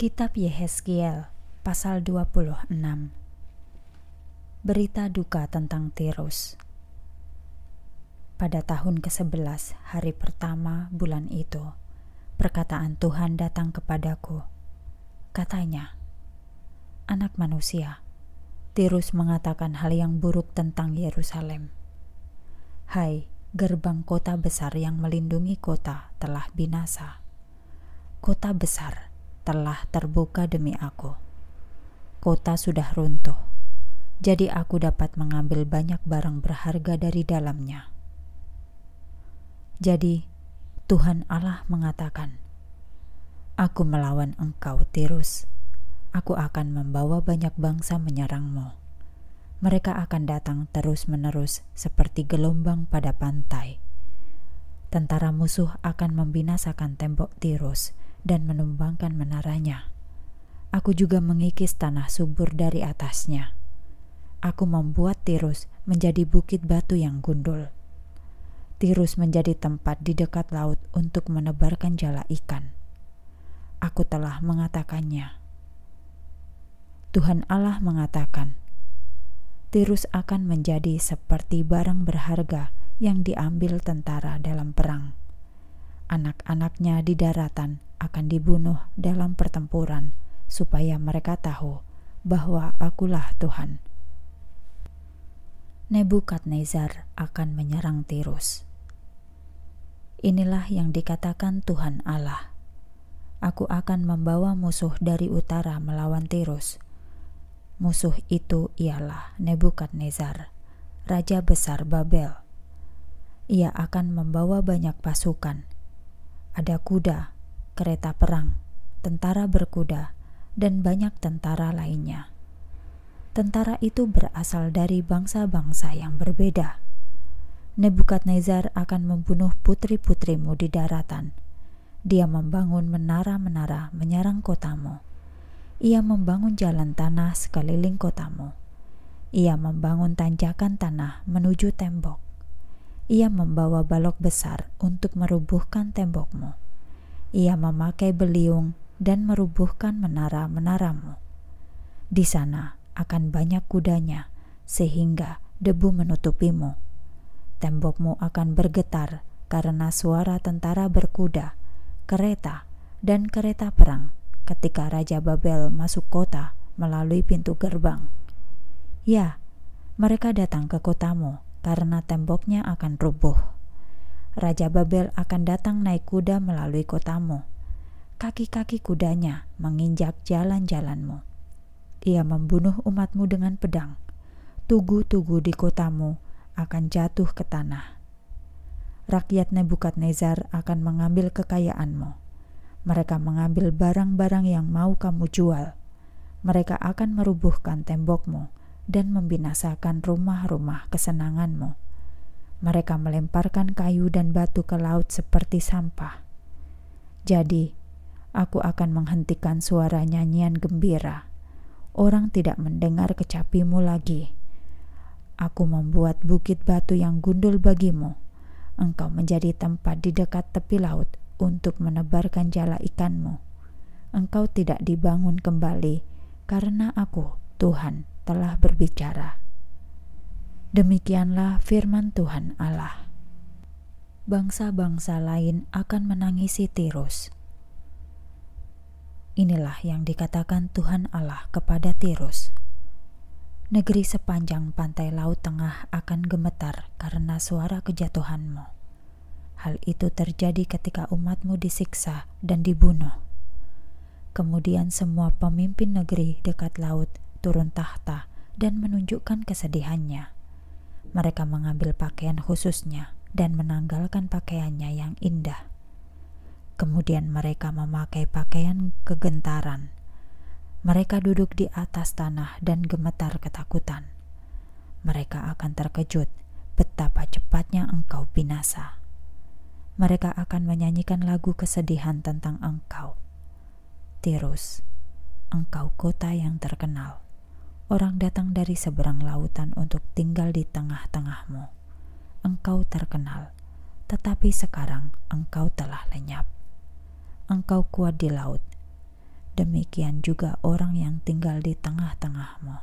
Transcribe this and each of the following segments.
Kitab Yehezkiel pasal 26 Berita duka tentang Tirus Pada tahun ke-11 hari pertama bulan itu perkataan Tuhan datang kepadaku katanya Anak manusia Tirus mengatakan hal yang buruk tentang Yerusalem Hai gerbang kota besar yang melindungi kota telah binasa Kota besar telah terbuka demi aku. Kota sudah runtuh, jadi aku dapat mengambil banyak barang berharga dari dalamnya. Jadi, Tuhan Allah mengatakan, "Aku melawan engkau, Tirus. Aku akan membawa banyak bangsa menyerangmu. Mereka akan datang terus-menerus seperti gelombang pada pantai. Tentara musuh akan membinasakan tembok Tirus." dan menumbangkan menaranya. Aku juga mengikis tanah subur dari atasnya. Aku membuat Tirus menjadi bukit batu yang gundul. Tirus menjadi tempat di dekat laut untuk menebarkan jala ikan. Aku telah mengatakannya. Tuhan Allah mengatakan, Tirus akan menjadi seperti barang berharga yang diambil tentara dalam perang anak-anaknya di daratan akan dibunuh dalam pertempuran, supaya mereka tahu bahwa Akulah Tuhan. Nebukadnezar akan menyerang Tirus. Inilah yang dikatakan Tuhan Allah: "Aku akan membawa musuh dari utara melawan Tirus. Musuh itu ialah Nebukadnezar, raja besar Babel. Ia akan membawa banyak pasukan." Ada kuda, kereta perang, tentara berkuda, dan banyak tentara lainnya. Tentara itu berasal dari bangsa-bangsa yang berbeda. Nebukadnezar akan membunuh putri-putrimu di daratan. Dia membangun menara-menara menyerang kotamu. Ia membangun jalan tanah sekeliling kotamu. Ia membangun tanjakan tanah menuju tembok ia membawa balok besar untuk merubuhkan tembokmu. Ia memakai beliung dan merubuhkan menara-menaramu. Di sana akan banyak kudanya, sehingga debu menutupimu. Tembokmu akan bergetar karena suara tentara berkuda, kereta, dan kereta perang ketika Raja Babel masuk kota melalui pintu gerbang. Ya, mereka datang ke kotamu karena temboknya akan rubuh. Raja Babel akan datang naik kuda melalui kotamu. Kaki-kaki kudanya menginjak jalan-jalanmu. Ia membunuh umatmu dengan pedang. Tugu-tugu di kotamu akan jatuh ke tanah. Rakyat Nebukadnezar akan mengambil kekayaanmu. Mereka mengambil barang-barang yang mau kamu jual. Mereka akan merubuhkan tembokmu dan membinasakan rumah-rumah kesenanganmu. Mereka melemparkan kayu dan batu ke laut seperti sampah. Jadi, aku akan menghentikan suara nyanyian gembira. Orang tidak mendengar kecapimu lagi. Aku membuat bukit batu yang gundul bagimu. Engkau menjadi tempat di dekat tepi laut untuk menebarkan jala ikanmu engkau tidak dibangun kembali, karena Aku, Tuhan, telah berbicara. Demikianlah firman Tuhan Allah. Bangsa-bangsa lain akan menangisi Tirus. Inilah yang dikatakan Tuhan Allah kepada Tirus. Negeri sepanjang pantai laut tengah akan gemetar karena suara kejatuhanmu. Hal itu terjadi ketika umatmu disiksa dan dibunuh. Kemudian semua pemimpin negeri dekat laut turun tahta dan menunjukkan kesedihannya. Mereka mengambil pakaian khususnya dan menanggalkan pakaiannya yang indah. Kemudian mereka memakai pakaian kegentaran. Mereka duduk di atas tanah dan gemetar ketakutan. Mereka akan terkejut betapa cepatnya engkau binasa. Mereka akan menyanyikan lagu kesedihan tentang engkau. Tirus, engkau kota yang terkenal orang datang dari seberang lautan untuk tinggal di tengah-tengahmu. Engkau terkenal, tetapi sekarang engkau telah lenyap. Engkau kuat di laut, demikian juga orang yang tinggal di tengah-tengahmu.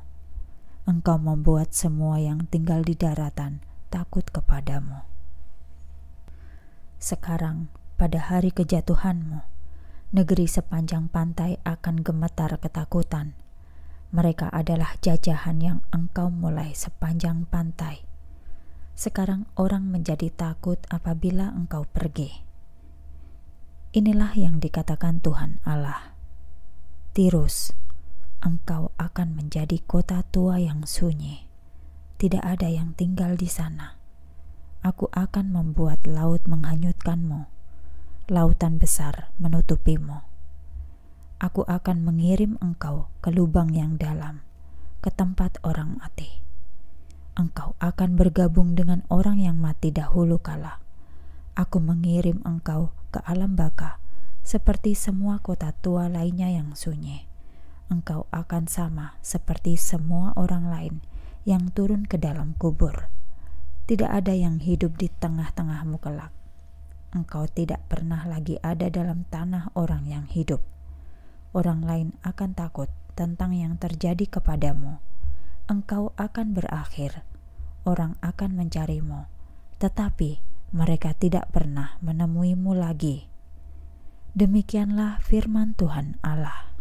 Engkau membuat semua yang tinggal di daratan takut kepadamu. Sekarang, pada hari kejatuhanmu, negeri sepanjang pantai akan gemetar ketakutan mereka adalah jajahan yang engkau mulai sepanjang pantai. Sekarang orang menjadi takut apabila engkau pergi. Inilah yang dikatakan Tuhan Allah. Tirus, engkau akan menjadi kota tua yang sunyi. Tidak ada yang tinggal di sana. Aku akan membuat laut menghanyutkanmu, lautan besar menutupimu aku akan mengirim engkau ke lubang yang dalam, ke tempat orang mati. Engkau akan bergabung dengan orang yang mati dahulu kala. Aku mengirim engkau ke alam baka, seperti semua kota tua lainnya yang sunyi. Engkau akan sama seperti semua orang lain yang turun ke dalam kubur. Tidak ada yang hidup di tengah-tengahmu kelak. Engkau tidak pernah lagi ada dalam tanah orang yang hidup orang lain akan takut tentang yang terjadi kepadamu. Engkau akan berakhir, orang akan mencarimu, tetapi mereka tidak pernah menemuimu lagi. Demikianlah firman Tuhan Allah.